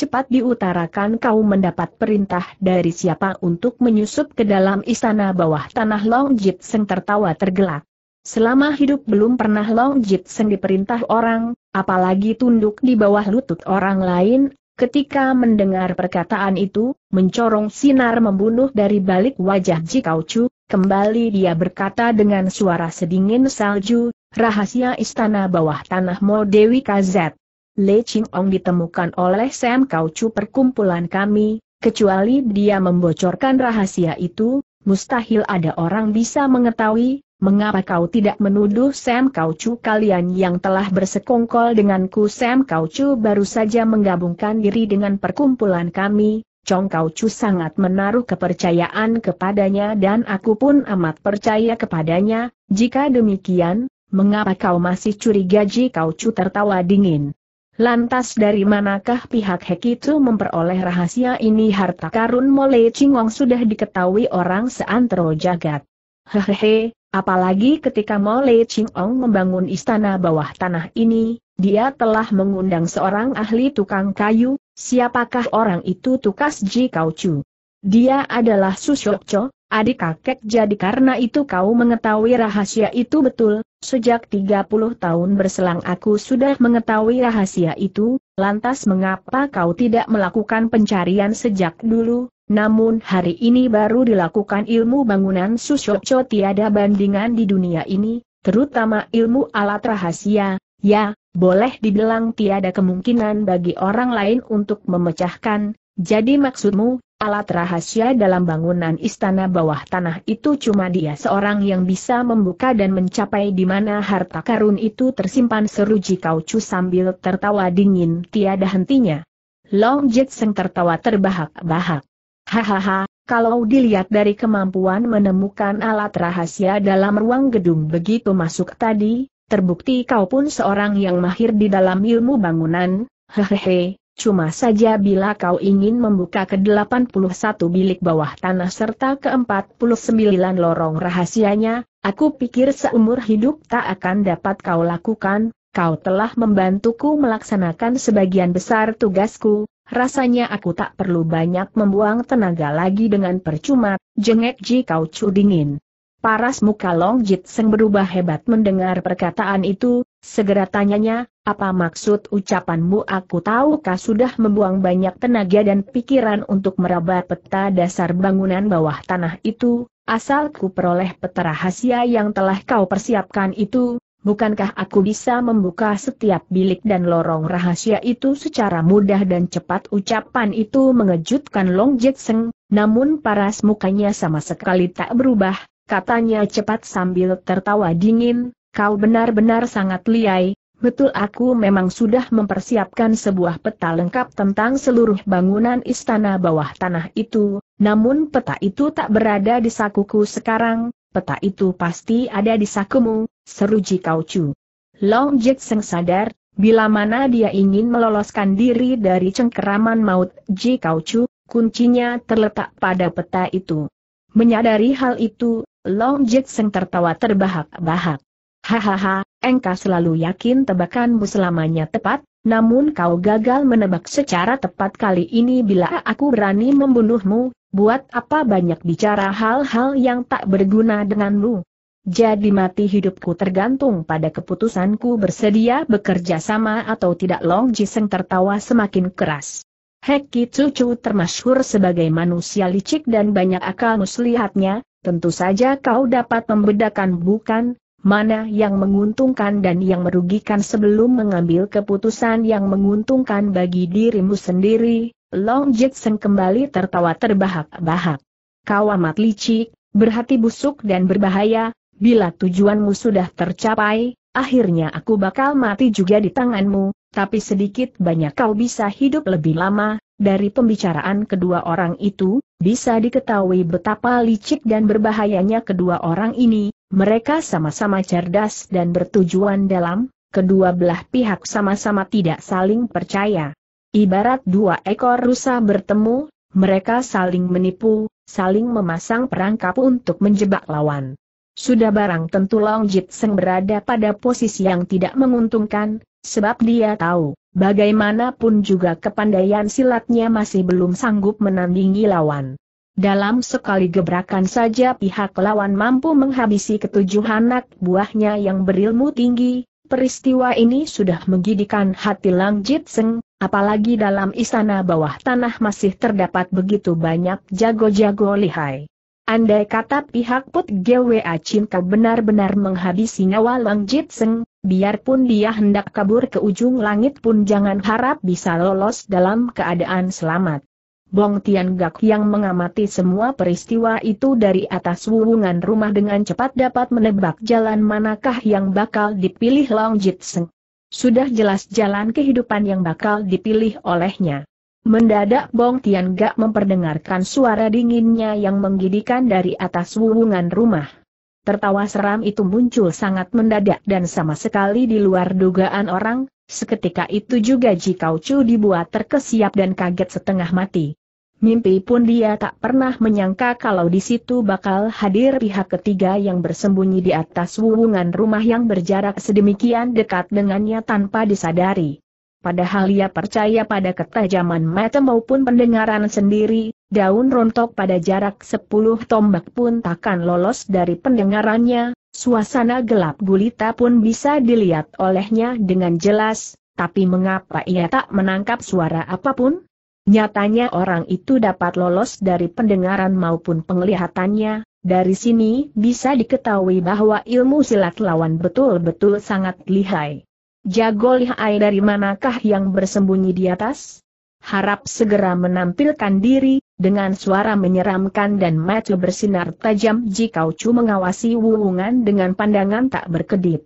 cepat diutarakan kau mendapat perintah dari siapa untuk menyusup ke dalam istana bawah tanah Long Jit Seng tertawa tergelak. Selama hidup belum pernah Long Jit Seng diperintah orang, apalagi tunduk di bawah lutut orang lain, ketika mendengar perkataan itu, mencorong sinar membunuh dari balik wajah Ji Kau Chu, kembali dia berkata dengan suara sedingin salju, rahasia istana bawah tanah Mo Dewi Kazet. Le Ching Ong ditemukan oleh Sam Kaucu perkumpulan kami, kecuali dia membocorkan rahasia itu, mustahil ada orang bisa mengetahui, mengapa kau tidak menuduh Sam Kaucu kalian yang telah bersekongkol denganku Sam Kaucu baru saja menggabungkan diri dengan perkumpulan kami, Chong Kaucu sangat menaruh kepercayaan kepadanya dan aku pun amat percaya kepadanya, jika demikian, mengapa kau masih curiga Ji Kaucu tertawa dingin. Lantas dari manakah pihak Hek itu memperoleh rahasia ini harta karun Mole Cingong sudah diketahui orang seantero jagat. Hehehe, apalagi ketika Mole Cingong membangun istana bawah tanah ini, dia telah mengundang seorang ahli tukang kayu, siapakah orang itu tukas Ji Kau Chu. Dia adalah Cho. Adik kakek jadi karena itu kau mengetahui rahasia itu betul, sejak 30 tahun berselang aku sudah mengetahui rahasia itu, lantas mengapa kau tidak melakukan pencarian sejak dulu, namun hari ini baru dilakukan ilmu bangunan susyoco tiada bandingan di dunia ini, terutama ilmu alat rahasia, ya, boleh dibilang tiada kemungkinan bagi orang lain untuk memecahkan, jadi maksudmu, Alat rahasia dalam bangunan istana bawah tanah itu cuma dia seorang yang bisa membuka dan mencapai di mana harta karun itu tersimpan seru Jikau Chu sambil tertawa dingin tiada hentinya. Long Jetseng tertawa terbahak-bahak. Hahaha, kalau dilihat dari kemampuan menemukan alat rahasia dalam ruang gedung begitu masuk tadi, terbukti kau pun seorang yang mahir di dalam ilmu bangunan, hehehe, Cuma saja bila kau ingin membuka ke-81 bilik bawah tanah serta ke-49 lorong rahasianya, aku pikir seumur hidup tak akan dapat kau lakukan, kau telah membantuku melaksanakan sebagian besar tugasku, rasanya aku tak perlu banyak membuang tenaga lagi dengan percuma, jengek ji kau cu dingin. Paras muka Long Jit Seng berubah hebat mendengar perkataan itu, Segera tanyanya, apa maksud ucapanmu aku tahu kau sudah membuang banyak tenaga dan pikiran untuk meraba peta dasar bangunan bawah tanah itu, asal ku peroleh peta rahasia yang telah kau persiapkan itu, bukankah aku bisa membuka setiap bilik dan lorong rahasia itu secara mudah dan cepat ucapan itu mengejutkan Long Jackson, namun paras mukanya sama sekali tak berubah, katanya cepat sambil tertawa dingin, Kau benar-benar sangat liai, betul aku memang sudah mempersiapkan sebuah peta lengkap tentang seluruh bangunan istana bawah tanah itu, namun peta itu tak berada di sakuku sekarang, peta itu pasti ada di sakumu, seru kau cu. Long Seng sadar, bila mana dia ingin meloloskan diri dari cengkeraman maut kau cu, kuncinya terletak pada peta itu. Menyadari hal itu, Long Seng tertawa terbahak-bahak. Hahaha, engkau selalu yakin tebakanmu selamanya tepat, namun kau gagal menebak secara tepat kali ini bila aku berani membunuhmu, buat apa banyak bicara hal-hal yang tak berguna denganmu. Jadi mati hidupku tergantung pada keputusanku bersedia bekerja sama atau tidak Long Jiseng tertawa semakin keras. Heki Cucu termasyhur sebagai manusia licik dan banyak akal muslihatnya, tentu saja kau dapat membedakan bukan, mana yang menguntungkan dan yang merugikan sebelum mengambil keputusan yang menguntungkan bagi dirimu sendiri, Long Jackson kembali tertawa terbahak-bahak. Kau amat licik, berhati busuk dan berbahaya, bila tujuanmu sudah tercapai, akhirnya aku bakal mati juga di tanganmu, tapi sedikit banyak kau bisa hidup lebih lama, dari pembicaraan kedua orang itu, bisa diketahui betapa licik dan berbahayanya kedua orang ini, mereka sama-sama cerdas dan bertujuan dalam, kedua belah pihak sama-sama tidak saling percaya. Ibarat dua ekor rusa bertemu, mereka saling menipu, saling memasang perangkap untuk menjebak lawan. Sudah barang tentu Long Jitseng berada pada posisi yang tidak menguntungkan, sebab dia tahu, bagaimanapun juga kepandaian silatnya masih belum sanggup menandingi lawan. Dalam sekali gebrakan saja pihak lawan mampu menghabisi ketujuh anak buahnya yang berilmu tinggi, peristiwa ini sudah menggidikan hati Lang Jitseng, apalagi dalam istana bawah tanah masih terdapat begitu banyak jago-jago lihai. Andai kata pihak Put GWA Cinta benar-benar menghabisi nyawa Lang Jitseng, biarpun dia hendak kabur ke ujung langit pun jangan harap bisa lolos dalam keadaan selamat. Bong Tian Gak yang mengamati semua peristiwa itu dari atas wuwungan rumah dengan cepat dapat menebak jalan manakah yang bakal dipilih Long Jitseng. Sudah jelas jalan kehidupan yang bakal dipilih olehnya. Mendadak Bong Tian Gak memperdengarkan suara dinginnya yang menggidikan dari atas wuwungan rumah. Tertawa seram itu muncul sangat mendadak dan sama sekali di luar dugaan orang, seketika itu juga Ji Kau Chu dibuat terkesiap dan kaget setengah mati. Mimpi pun dia tak pernah menyangka kalau di situ bakal hadir pihak ketiga yang bersembunyi di atas wuwungan rumah yang berjarak sedemikian dekat dengannya tanpa disadari. Padahal ia percaya pada ketajaman mata maupun pendengaran sendiri, daun rontok pada jarak sepuluh tombak pun takkan lolos dari pendengarannya, suasana gelap gulita pun bisa dilihat olehnya dengan jelas, tapi mengapa ia tak menangkap suara apapun? Nyatanya orang itu dapat lolos dari pendengaran maupun penglihatannya, dari sini bisa diketahui bahwa ilmu silat lawan betul-betul sangat lihai. Jago lihai dari manakah yang bersembunyi di atas? Harap segera menampilkan diri, dengan suara menyeramkan dan mata bersinar tajam jikau Chu mengawasi wuungan dengan pandangan tak berkedip.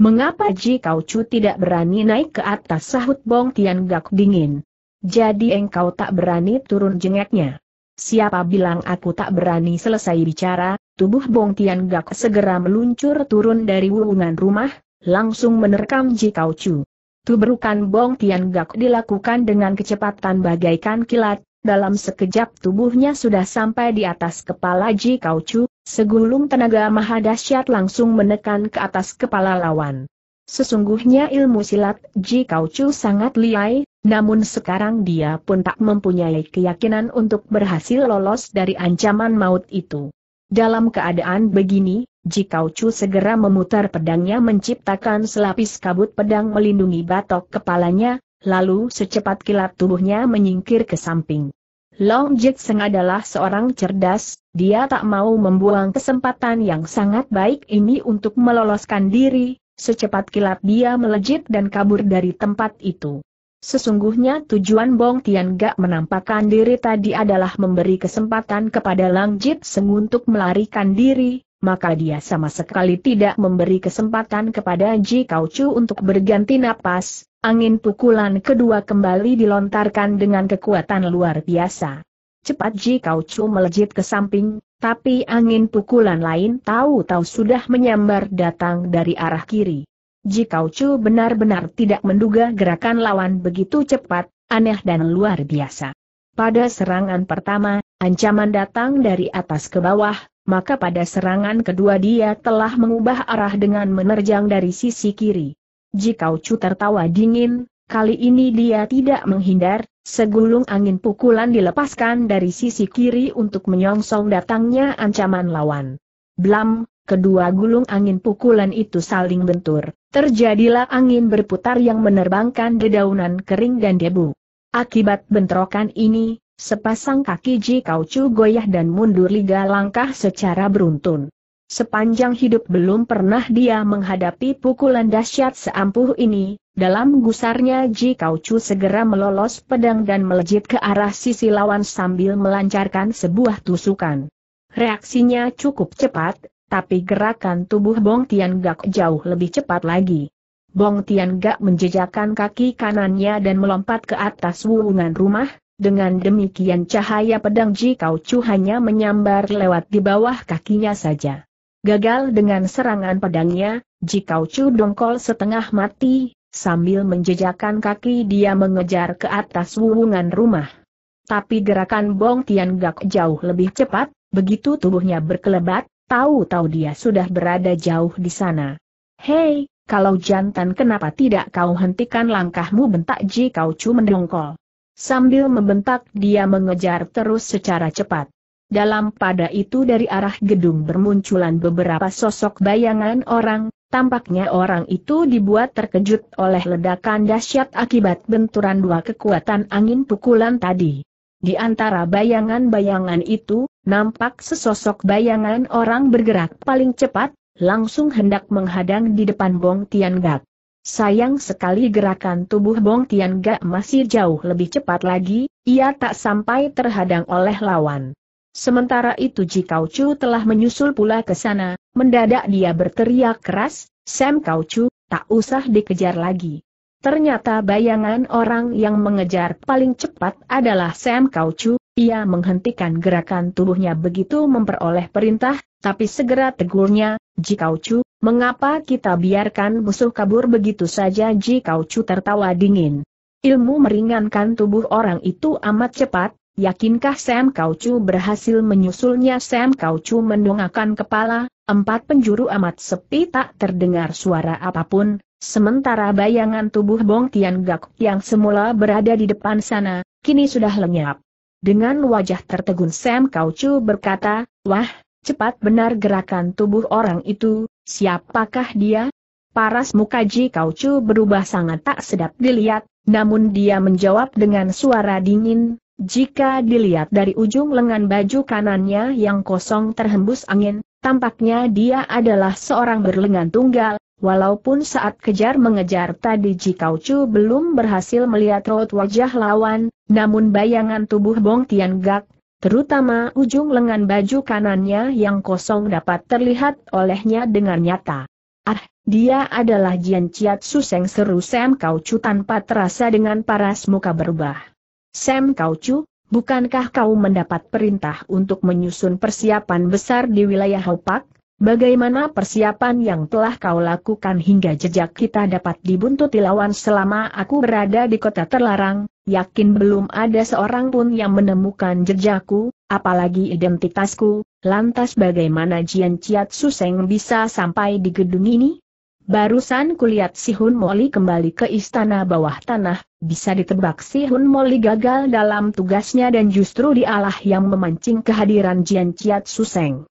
Mengapa jikau cu tidak berani naik ke atas sahut Bong Tian Gak dingin? Jadi engkau tak berani turun jengeknya. Siapa bilang aku tak berani selesai bicara, tubuh Bong Tian Gak segera meluncur turun dari wuungan rumah, langsung menerkam Ji Kau Chu. Tubrukan Bong Tian Gak dilakukan dengan kecepatan bagaikan kilat, dalam sekejap tubuhnya sudah sampai di atas kepala Ji Kau Chu, segulung tenaga maha dahsyat langsung menekan ke atas kepala lawan. Sesungguhnya ilmu silat Ji Kau Chu sangat liai, namun sekarang dia pun tak mempunyai keyakinan untuk berhasil lolos dari ancaman maut itu. Dalam keadaan begini, jika Chu segera memutar pedangnya menciptakan selapis kabut pedang melindungi batok kepalanya, lalu secepat kilat tubuhnya menyingkir ke samping. Long Jit Seng adalah seorang cerdas, dia tak mau membuang kesempatan yang sangat baik ini untuk meloloskan diri, secepat kilat dia melejit dan kabur dari tempat itu. Sesungguhnya tujuan Bong Tian Gak menampakkan diri tadi adalah memberi kesempatan kepada Long Jit Seng untuk melarikan diri, maka dia sama sekali tidak memberi kesempatan kepada Ji Kau Chu untuk berganti napas, angin pukulan kedua kembali dilontarkan dengan kekuatan luar biasa. Cepat Ji Kau Chu melejit ke samping, tapi angin pukulan lain tahu-tahu sudah menyambar datang dari arah kiri. Ji Kau Chu benar-benar tidak menduga gerakan lawan begitu cepat, aneh dan luar biasa. Pada serangan pertama, ancaman datang dari atas ke bawah, maka pada serangan kedua dia telah mengubah arah dengan menerjang dari sisi kiri. Jikau Chu tertawa dingin, kali ini dia tidak menghindar, segulung angin pukulan dilepaskan dari sisi kiri untuk menyongsong datangnya ancaman lawan. Blam, kedua gulung angin pukulan itu saling bentur. Terjadilah angin berputar yang menerbangkan dedaunan kering dan debu. Akibat bentrokan ini, Sepasang kaki Ji Kau goyah dan mundur liga langkah secara beruntun. Sepanjang hidup belum pernah dia menghadapi pukulan dahsyat seampuh ini, dalam gusarnya Ji Kau segera melolos pedang dan melejit ke arah sisi lawan sambil melancarkan sebuah tusukan. Reaksinya cukup cepat, tapi gerakan tubuh Bong Tian Gak jauh lebih cepat lagi. Bong Tian Gak menjejakkan kaki kanannya dan melompat ke atas wuungan rumah, dengan demikian cahaya pedang Ji Kau Chu hanya menyambar lewat di bawah kakinya saja. Gagal dengan serangan pedangnya, Ji Kau Chu dongkol setengah mati, sambil menjejakkan kaki dia mengejar ke atas wuwungan rumah. Tapi gerakan Bong Tian Gak jauh lebih cepat, begitu tubuhnya berkelebat, tahu-tahu dia sudah berada jauh di sana. Hei, kalau jantan kenapa tidak kau hentikan langkahmu bentak Ji Kau Chu mendongkol. Sambil membentak dia mengejar terus secara cepat. Dalam pada itu dari arah gedung bermunculan beberapa sosok bayangan orang, tampaknya orang itu dibuat terkejut oleh ledakan dahsyat akibat benturan dua kekuatan angin pukulan tadi. Di antara bayangan-bayangan itu, nampak sesosok bayangan orang bergerak paling cepat, langsung hendak menghadang di depan Bong Tian Gak. Sayang sekali gerakan tubuh Bong Tian Gak masih jauh lebih cepat lagi, ia tak sampai terhadang oleh lawan. Sementara itu Ji Kau Chu telah menyusul pula ke sana, mendadak dia berteriak keras, Sam Kau Chu, tak usah dikejar lagi. Ternyata bayangan orang yang mengejar paling cepat adalah Sam Kau Chu, ia menghentikan gerakan tubuhnya begitu memperoleh perintah, tapi segera tegurnya, Ji Kau Chu, Mengapa kita biarkan musuh kabur begitu saja Ji Cu tertawa dingin? Ilmu meringankan tubuh orang itu amat cepat, yakinkah Sam Kaucu berhasil menyusulnya Sam Kaucu mendongakkan kepala, empat penjuru amat sepi tak terdengar suara apapun, sementara bayangan tubuh Bong Tian Gak yang semula berada di depan sana, kini sudah lenyap. Dengan wajah tertegun Sam Kaucu berkata, Wah, Cepat benar gerakan tubuh orang itu, siapakah dia? Paras muka Ji Kaucu berubah sangat tak sedap dilihat, namun dia menjawab dengan suara dingin, jika dilihat dari ujung lengan baju kanannya yang kosong terhembus angin, tampaknya dia adalah seorang berlengan tunggal, walaupun saat kejar-mengejar tadi Ji Kaucu belum berhasil melihat raut wajah lawan, namun bayangan tubuh Bong Tian Gak Terutama ujung lengan baju kanannya yang kosong dapat terlihat olehnya dengan nyata. Ah, dia adalah Jian Chiat Seng seru Sam Kaucu tanpa terasa dengan paras muka berubah. Sam Kaucu, bukankah kau mendapat perintah untuk menyusun persiapan besar di wilayah Hopak? Bagaimana persiapan yang telah kau lakukan hingga jejak kita dapat dibuntuti lawan selama aku berada di kota terlarang, yakin belum ada seorang pun yang menemukan jejakku, apalagi identitasku, lantas bagaimana Jian Ciat Suseng bisa sampai di gedung ini? Barusan kulihat si Hun Moli kembali ke istana bawah tanah, bisa ditebak si Hun Moli gagal dalam tugasnya dan justru dialah yang memancing kehadiran Jian Ciat Suseng.